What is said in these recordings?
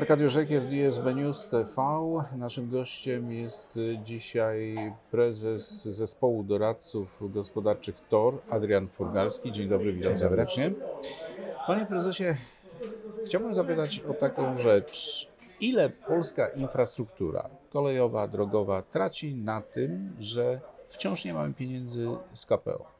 Arkadiusz Ekier, DSB News TV. Naszym gościem jest dzisiaj prezes zespołu doradców gospodarczych TOR, Adrian Furgalski. Dzień dobry, witam serdecznie. Panie prezesie, chciałbym zapytać o taką rzecz. Ile polska infrastruktura kolejowa, drogowa traci na tym, że wciąż nie mamy pieniędzy z KPO?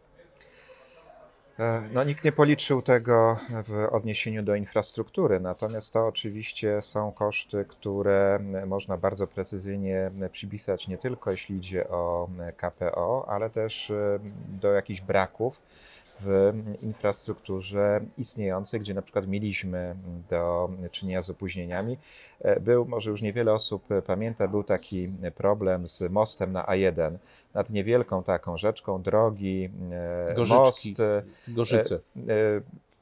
E, no, nikt nie policzył tego w odniesieniu do infrastruktury, natomiast to oczywiście są koszty, które można bardzo precyzyjnie przypisać nie tylko jeśli idzie o KPO, ale też e, do jakichś braków w infrastrukturze istniejącej, gdzie na przykład mieliśmy do czynienia z opóźnieniami. E, był, może już niewiele osób pamięta, był taki problem z mostem na A1, nad niewielką taką rzeczką, drogi, e, Gorzyczki, most. E, Gorzyce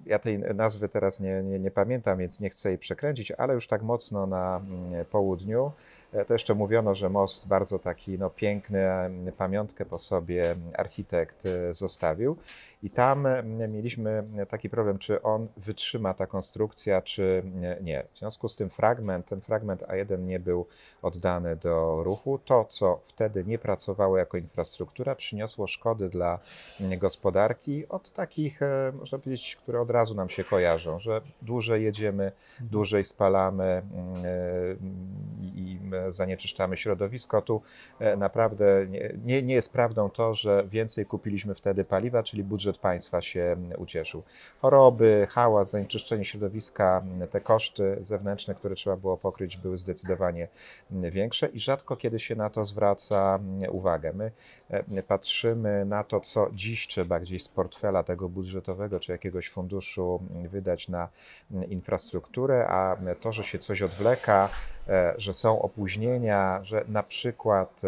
ja tej nazwy teraz nie, nie, nie, pamiętam, więc nie chcę jej przekręcić, ale już tak mocno na mm, południu E, to jeszcze mówiono, że most bardzo taki no, piękny, e, pamiątkę po sobie architekt e, zostawił. I tam mieliśmy taki problem, czy on wytrzyma ta konstrukcja, czy nie. W związku z tym fragment, ten fragment A1 nie był oddany do ruchu. To, co wtedy nie pracowało jako infrastruktura, przyniosło szkody dla gospodarki od takich, można powiedzieć, które od razu nam się kojarzą, że dłużej jedziemy, mhm. dłużej spalamy i E, zanieczyszczamy środowisko. Tu e, naprawdę nie, nie jest prawdą to, że więcej kupiliśmy wtedy paliwa, czyli budżet państwa się ucieszył. Choroby, hałas, zanieczyszczenie środowiska, te koszty zewnętrzne, które trzeba było pokryć, były zdecydowanie większe i rzadko kiedy się na to zwraca uwagę. My e, patrzymy na to, co dziś trzeba gdzieś z portfela tego budżetowego czy jakiegoś funduszu wydać na infrastrukturę, a to, że się coś odwleka, E, że są opóźnienia, że na przykład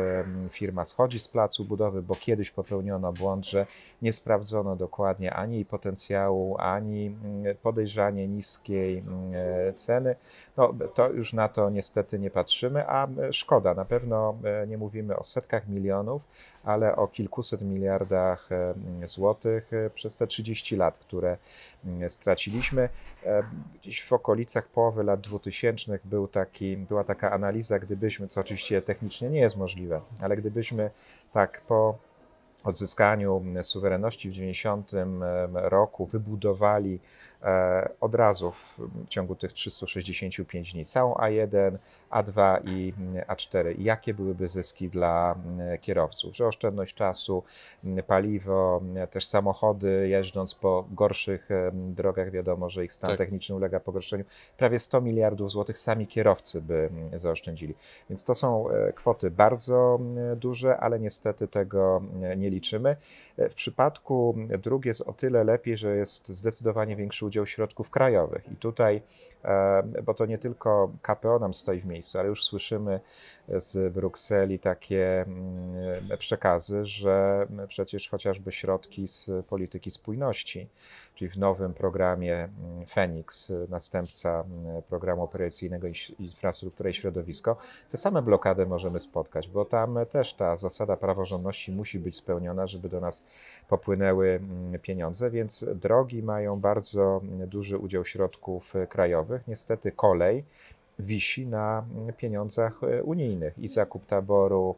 firma schodzi z placu budowy, bo kiedyś popełniono błąd, że nie sprawdzono dokładnie ani jej potencjału, ani mm, podejrzanie niskiej mm, e, ceny. No, to już na to niestety nie patrzymy, a e, szkoda, na pewno nie mówimy o setkach milionów, ale o kilkuset miliardach mm, złotych e, przez te 30 lat, które mm, straciliśmy. E, gdzieś w okolicach połowy lat 2000 był taki, była taka analiza, gdybyśmy, co oczywiście technicznie nie jest możliwe, ale gdybyśmy tak po odzyskaniu mm, suwerenności w 90 e, roku wybudowali E, od razu w ciągu tych 365 dni całą A1, A2 i mm, A4. Jakie byłyby zyski dla mm, kierowców? Że oszczędność czasu, mm, paliwo, też samochody jeżdżąc po gorszych drogach, wiadomo, że ich stan tak. techniczny ulega pogorszeniu. Prawie 100 miliardów złotych sami kierowcy by zaoszczędzili. Więc to są e, kwoty bardzo duże, ale niestety tego nie liczymy. E, w przypadku dróg jest o tyle lepiej, że jest zdecydowanie większy udział środków krajowych. I tutaj, e, bo to nie tylko KPO nam stoi w miejscu, ale już słyszymy z Brukseli takie mm, przekazy, że przecież chociażby środki z polityki spójności czyli w nowym programie mm, Fenix, następca mm, programu operacyjnego Infrastruktura i Środowisko, te same blokady możemy spotkać, bo tam też ta zasada praworządności musi być spełniona, żeby do nas popłynęły mm, pieniądze, więc drogi mają bardzo duży udział środków e, krajowych. Niestety kolej wisi na pieniądzach e, unijnych i zakup taboru,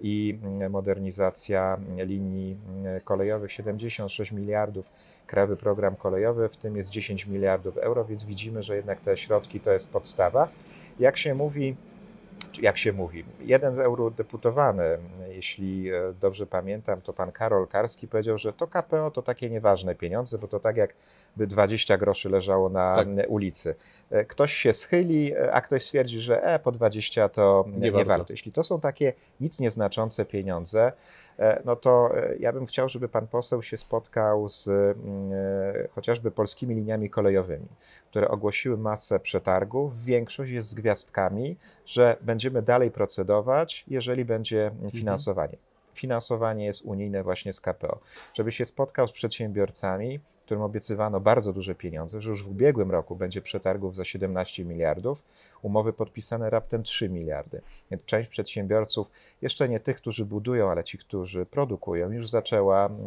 i mm, modernizacja linii mm, kolejowych 76 miliardów krajowy program kolejowy, w tym jest 10 miliardów euro, więc widzimy, że jednak te środki to jest podstawa. Jak się mówi, jak się mówi, jeden eurodeputowany, mm, jeśli e, dobrze pamiętam, to pan Karol Karski powiedział, że to KPO to takie nieważne pieniądze, bo to tak jak by 20 groszy leżało na tak. ulicy. E, ktoś się schyli, e, a ktoś stwierdzi, że e, po 20 to nie, nie warto. Jeśli to są takie nic nieznaczące pieniądze, e, no to ja bym chciał, żeby pan poseł się spotkał z chociażby polskimi liniami kolejowymi, które ogłosiły masę przetargów. Większość jest z gwiazdkami, że będziemy dalej procedować, jeżeli będzie mhm. finansowanie. Mhm finansowanie jest unijne właśnie z KPO, żeby się spotkał z przedsiębiorcami, którym obiecywano bardzo duże pieniądze, że już w ubiegłym roku będzie przetargów za 17 miliardów, umowy podpisane raptem 3 miliardy. Więc część przedsiębiorców, jeszcze nie tych, którzy budują, ale ci, którzy produkują, już zaczęła mm,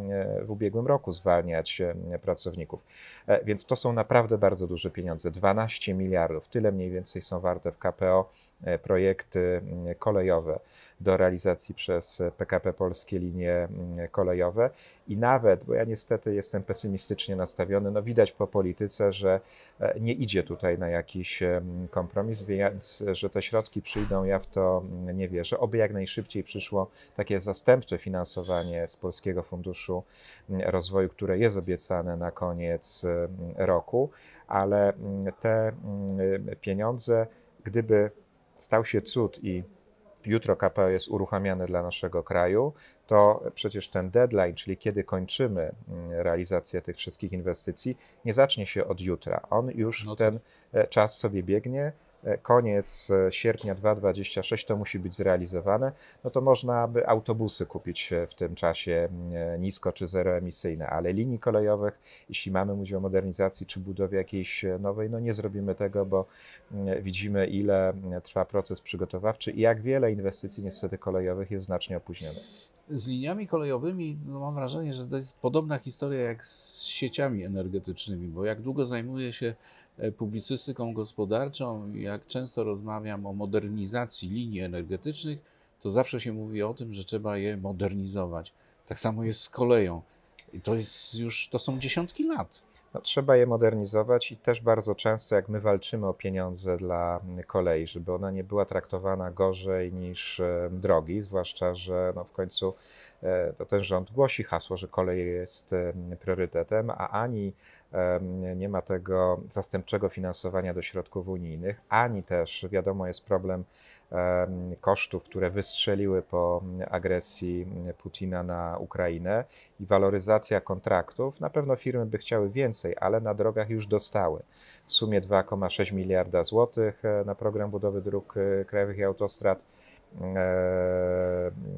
e, w ubiegłym roku zwalniać e, pracowników. E, więc to są naprawdę bardzo duże pieniądze 12 miliardów, tyle mniej więcej są warte w KPO projekty mm, kolejowe do realizacji przez PKP Polskie linie mm, kolejowe i nawet, bo ja niestety jestem pesymistycznie nastawiony, no widać po polityce, że e, nie idzie tutaj na jakiś kompromis, więc e, że te środki przyjdą, ja w to nie wierzę. Oby jak najszybciej przyszło takie zastępcze finansowanie z Polskiego Funduszu Rozwoju, które jest obiecane na koniec roku, ale te pieniądze, gdyby stał się cud i jutro KPO jest uruchamiane dla naszego kraju, to przecież ten deadline, czyli kiedy kończymy mm, realizację tych wszystkich inwestycji, nie zacznie się od jutra. On już no to... ten tak. e, czas sobie biegnie. E, koniec e, sierpnia 2026 to musi być zrealizowane, no to można by autobusy kupić e, w tym czasie nisko czy zeroemisyjne, ale linii kolejowych, jeśli mamy mówić o modernizacji czy budowie jakiejś nowej, no nie zrobimy tego, bo widzimy ile trwa proces przygotowawczy i jak wiele inwestycji niestety kolejowych jest znacznie opóźnionych. Z liniami kolejowymi no mam wrażenie, że to jest podobna historia jak z sieciami energetycznymi, bo jak długo zajmuje się E, publicystyką gospodarczą, jak często rozmawiam o modernizacji linii energetycznych, to zawsze się mówi o tym, że trzeba je modernizować. Tak samo jest z koleją. I to, jest już, to są dziesiątki lat no, trzeba je modernizować i też bardzo często, jak my walczymy o pieniądze dla kolei, żeby ona nie była traktowana gorzej niż e, drogi, zwłaszcza, że no, w końcu e, to ten rząd głosi hasło, że kolej jest e, priorytetem, a ani nie ma tego zastępczego finansowania do środków unijnych, ani też wiadomo jest problem kosztów, które wystrzeliły po agresji Putina na Ukrainę i waloryzacja kontraktów. Na pewno firmy by chciały więcej, ale na drogach już dostały w sumie 2,6 miliarda złotych e, na program budowy dróg e, krajowych i autostrad.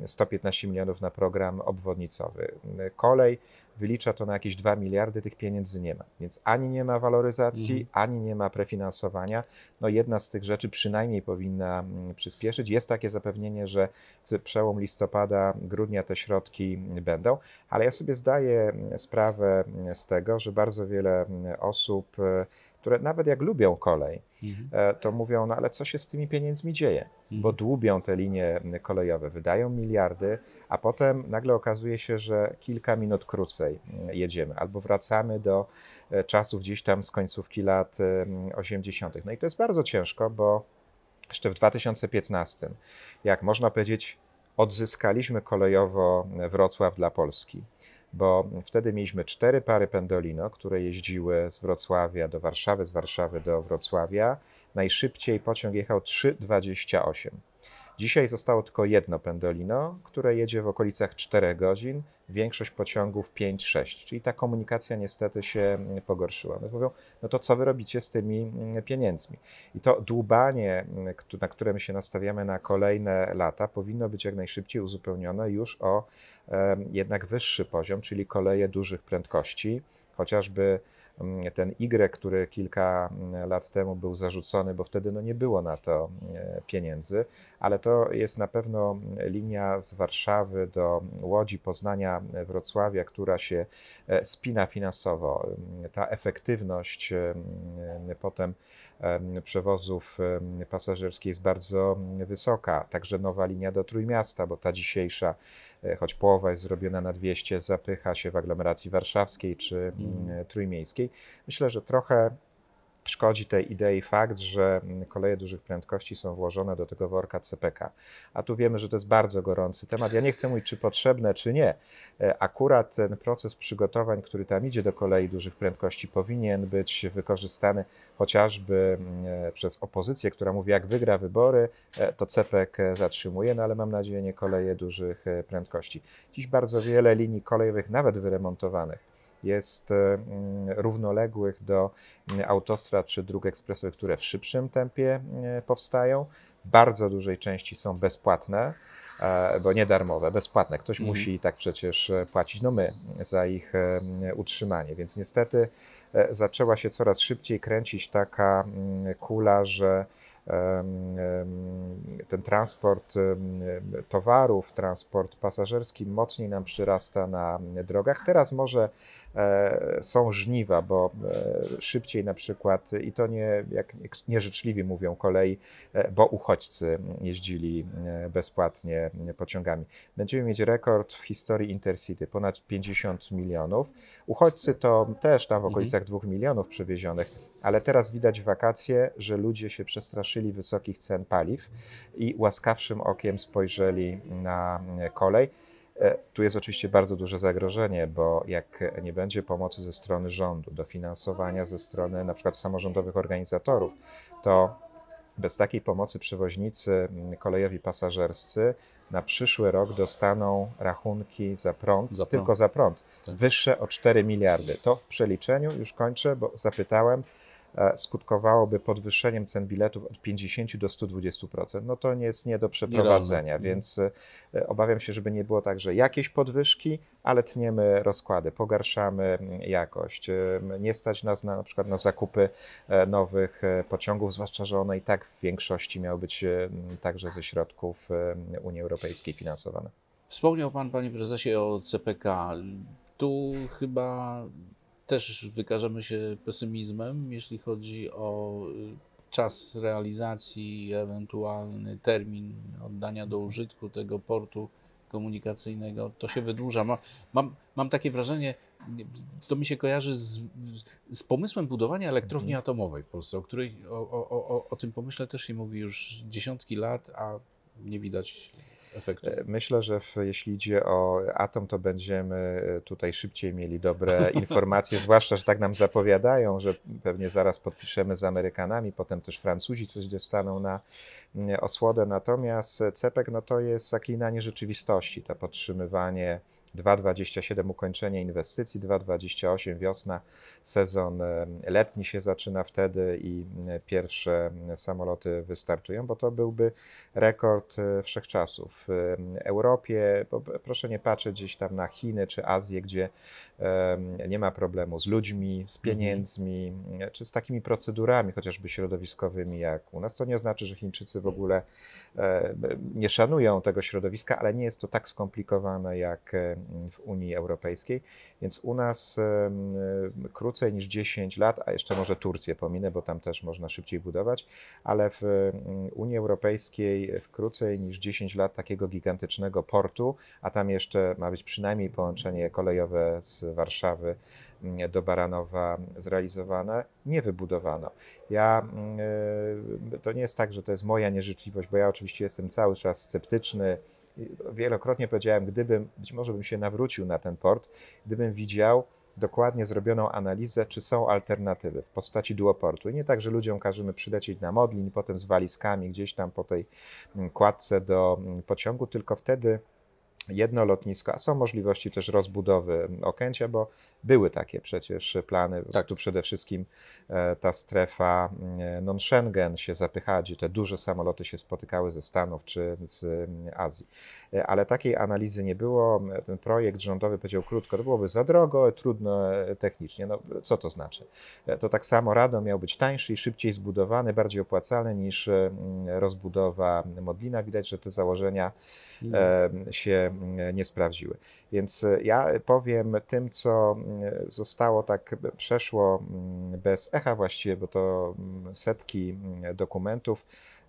115 e, milionów na program obwodnicowy. Kolej wylicza to na jakieś 2 miliardy, tych pieniędzy nie ma. Więc ani nie ma waloryzacji, mhm. ani nie ma prefinansowania. No jedna z tych rzeczy przynajmniej powinna mm, przyspieszyć. Jest takie zapewnienie, że przełom listopada, grudnia te środki będą, ale ja sobie zdaję mm, sprawę z tego, że bardzo wiele mm, osób które nawet jak lubią kolej, mhm. e, to mówią, no ale co się z tymi pieniędzmi dzieje? Bo mhm. dłubią te linie kolejowe, wydają miliardy, a potem nagle okazuje się, że kilka minut krócej mm, jedziemy albo wracamy do e, czasów gdzieś tam z końcówki lat 80. Mm, no i to jest bardzo ciężko, bo jeszcze w 2015, jak można powiedzieć, odzyskaliśmy kolejowo e, Wrocław dla Polski bo wtedy mieliśmy cztery pary pendolino, które jeździły z Wrocławia do Warszawy, z Warszawy do Wrocławia. Najszybciej pociąg jechał 3,28 Dzisiaj zostało tylko jedno pendolino, które jedzie w okolicach 4 godzin, większość pociągów 5-6, czyli ta komunikacja niestety się mm, pogorszyła. No mówią, no to co wy robicie z tymi mm, pieniędzmi? I to dłubanie, mm, na które my się nastawiamy na kolejne lata, powinno być jak najszybciej uzupełnione już o jednak wyższy poziom, czyli koleje dużych prędkości, chociażby ten Y, który kilka mm, lat temu był zarzucony, bo wtedy no nie było na to e, pieniędzy, ale to jest na pewno mm, linia z Warszawy do Łodzi, Poznania, e, Wrocławia, która się e, spina finansowo. Ta efektywność potem przewozów pasażerskich jest bardzo wysoka. Także nowa linia do Trójmiasta, bo ta dzisiejsza E, choć połowa jest zrobiona na 200, zapycha się w aglomeracji warszawskiej czy mm. mm. trójmiejskiej. Myślę, że trochę Szkodzi tej idei fakt, że mm, koleje dużych prędkości są włożone do tego worka CPK. A tu wiemy, że to jest bardzo gorący temat. Ja nie chcę mówić, czy potrzebne, czy nie. E, akurat ten proces przygotowań, który tam idzie do kolei dużych prędkości, powinien być wykorzystany chociażby mm, e, przez opozycję, która mówi, jak wygra wybory, e, to CPK zatrzymuje, no ale mam nadzieję, nie koleje dużych prędkości. Dziś bardzo wiele linii kolejowych, nawet wyremontowanych, jest e, mm, równoległych do mm, autostrad czy dróg ekspresowych, które w szybszym tempie e, powstają. W bardzo dużej części są bezpłatne, e, bo nie darmowe, bezpłatne. Ktoś mhm. musi i tak przecież płacić, no my, za ich mm, utrzymanie. Więc niestety zaczęła się coraz szybciej kręcić taka kula, że ten transport towarów, transport pasażerski mocniej nam przyrasta na drogach. Teraz może E, są żniwa, bo e, szybciej na przykład, i to nie, jak nieżyczliwi mówią kolei, e, bo uchodźcy jeździli bezpłatnie pociągami. Będziemy mieć rekord w historii Intercity, ponad 50 milionów. Uchodźcy to też tam w mhm. okolicach 2 milionów przewiezionych, ale teraz widać wakacje, że ludzie się przestraszyli wysokich cen paliw i łaskawszym okiem spojrzeli na kolej E, tu jest oczywiście bardzo duże zagrożenie, bo jak nie będzie pomocy ze strony rządu, dofinansowania ze strony na przykład samorządowych organizatorów, to bez takiej pomocy przewoźnicy kolejowi pasażerscy na przyszły rok dostaną rachunki za prąd, za prąd. tylko za prąd, tak. wyższe o 4 miliardy. To w przeliczeniu, już kończę, bo zapytałem, E, skutkowałoby podwyższeniem cen biletów od 50 do 120%, no to nie jest nie do przeprowadzenia, nie więc e, obawiam się, żeby nie było tak, że jakieś podwyżki, ale tniemy rozkłady, pogarszamy mm, jakość. E, nie stać nas na, na przykład na zakupy nowych pociągów, zwłaszcza, że one i tak w większości miały być także ze środków Unii Europejskiej finansowane. Wspomniał Pan, Panie Prezesie, o CPK. Tu chyba też wykażemy się pesymizmem, jeśli chodzi o y, czas realizacji, ewentualny termin oddania do użytku tego portu komunikacyjnego, to się wydłuża. Mam, mam, mam takie wrażenie, to mi się kojarzy z, z pomysłem budowania elektrowni mhm. atomowej w Polsce, o, której, o, o, o, o tym pomyśle też się mówi już dziesiątki lat, a nie widać Efekt. E, myślę, że w, jeśli idzie o atom, to będziemy e, tutaj szybciej mieli dobre informacje, zwłaszcza, że tak nam zapowiadają, że pewnie zaraz podpiszemy z Amerykanami, potem też Francuzi coś dostaną na osłodę. Natomiast e, CEPEK no to jest zaklinanie rzeczywistości, to podtrzymywanie 2,27 ukończenie inwestycji, 2,28 wiosna, sezon letni się zaczyna wtedy i pierwsze samoloty wystartują, bo to byłby rekord e, wszechczasów. W Europie, proszę nie patrzeć gdzieś tam na Chiny czy Azję, gdzie nie ma problemu z ludźmi, z mhm. pieniędzmi, czy z takimi procedurami chociażby środowiskowymi jak u nas. To nie znaczy, że Chińczycy w ogóle e, nie szanują tego środowiska, ale nie jest to tak skomplikowane jak e, w Unii Europejskiej, więc u nas krócej niż 10 lat, a jeszcze może Turcję pominę, bo tam też można szybciej budować, ale w mm, Unii Europejskiej w krócej niż 10 lat takiego gigantycznego portu, a tam jeszcze ma być przynajmniej połączenie kolejowe z Warszawy mm, do Baranowa zrealizowane, nie wybudowano. Ja, mm, y, to nie jest tak, że to jest moja nieżyczliwość, bo ja oczywiście jestem cały czas sceptyczny, wielokrotnie powiedziałem, gdybym, być może bym się nawrócił na ten port, gdybym widział dokładnie zrobioną analizę, czy są alternatywy w postaci duoportu. I nie tak, że ludziom każemy przylecieć na Modlin, potem z walizkami gdzieś tam po tej mm, kładce do mm, pociągu, tylko wtedy jedno lotnisko, a są możliwości też rozbudowy Okęcia, bo były takie przecież plany. Tak. Tu przede wszystkim e, ta strefa e, non-Schengen się zapychała, gdzie te duże samoloty się spotykały ze Stanów czy z e, Azji. Ale takiej analizy nie było. Ten projekt rządowy powiedział krótko, to byłoby za drogo, trudno technicznie. No, co to znaczy? To tak samo Rado miał być tańszy i szybciej zbudowany, bardziej opłacalny niż rozbudowa Modlina. Widać, że te założenia się E, nie sprawdziły. Więc e, ja powiem tym, co mm, zostało tak, przeszło mm, bez echa właściwie, bo to mm, setki dokumentów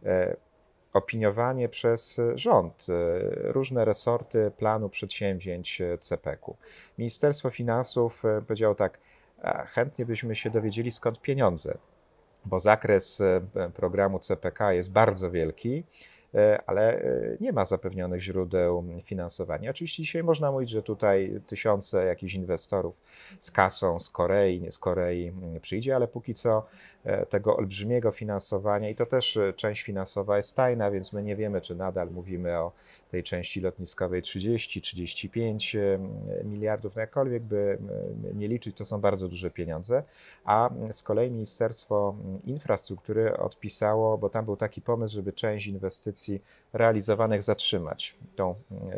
e, opiniowanie przez rząd, różne resorty planu przedsięwzięć CPK-u. Ministerstwo Finansów powiedziało tak, chętnie byśmy się dowiedzieli skąd pieniądze, bo zakres programu CPK jest bardzo wielki E, ale e, nie ma zapewnionych źródeł finansowania. Oczywiście dzisiaj można mówić, że tutaj tysiące jakichś inwestorów z kasą z Korei, nie z Korei mm, przyjdzie, ale póki co e, tego olbrzymiego finansowania i to też część finansowa jest tajna, więc my nie wiemy, czy nadal mówimy o tej części lotniskowej 30-35 miliardów, no jakkolwiek by nie liczyć, to są bardzo duże pieniądze, a z kolei Ministerstwo Infrastruktury odpisało, bo tam był taki pomysł, żeby część inwestycji si realizowanych zatrzymać tą e,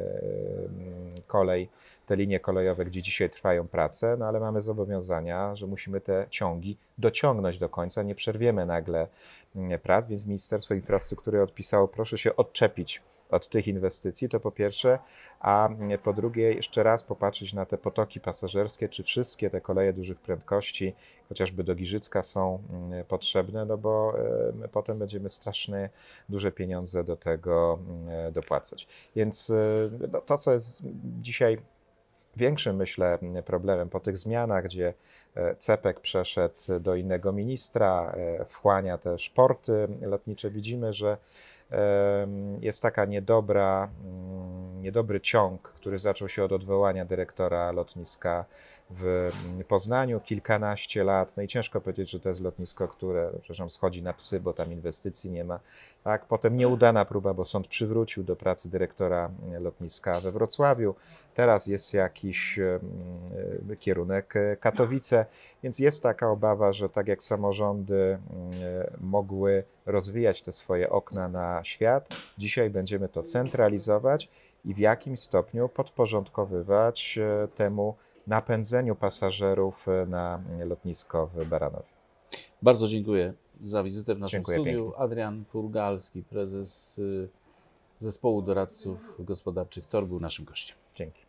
kolej, te linie kolejowe, gdzie dzisiaj trwają prace, no ale mamy zobowiązania, że musimy te ciągi dociągnąć do końca, nie przerwiemy nagle mm, prac, więc Ministerstwo Infrastruktury odpisało, proszę się odczepić od tych inwestycji, to po pierwsze, a mm, po drugie jeszcze raz popatrzeć na te potoki pasażerskie, czy wszystkie te koleje dużych prędkości, chociażby do Giżycka są mm, potrzebne, no bo potem będziemy straszne duże pieniądze do tego E, dopłacać. Więc e, no, to, co jest dzisiaj większym, myślę, problemem po tych zmianach, gdzie e, CEPEK przeszedł do innego ministra, wchłania też porty lotnicze, widzimy, że jest taka niedobra, mm, niedobry ciąg, który zaczął się od odwołania dyrektora lotniska w mm, Poznaniu, kilkanaście lat. No i ciężko powiedzieć, że to jest lotnisko, które, przepraszam, schodzi na psy, bo tam inwestycji nie ma. Tak, potem nieudana próba, bo sąd przywrócił do pracy dyrektora mm, lotniska we Wrocławiu. Teraz jest jakiś mm, y, kierunek y, Katowice, więc jest taka obawa, że tak jak samorządy mogły rozwijać te swoje okna na świat, dzisiaj będziemy to centralizować i w jakim stopniu podporządkowywać y, temu napędzeniu pasażerów e, na lotnisko w Baranowie. Bardzo dziękuję za wizytę w naszym dziękuję studiu. Pięknie. Adrian Furgalski, prezes y, zespołu doradców gospodarczych TOR był naszym gościem. Dzięki.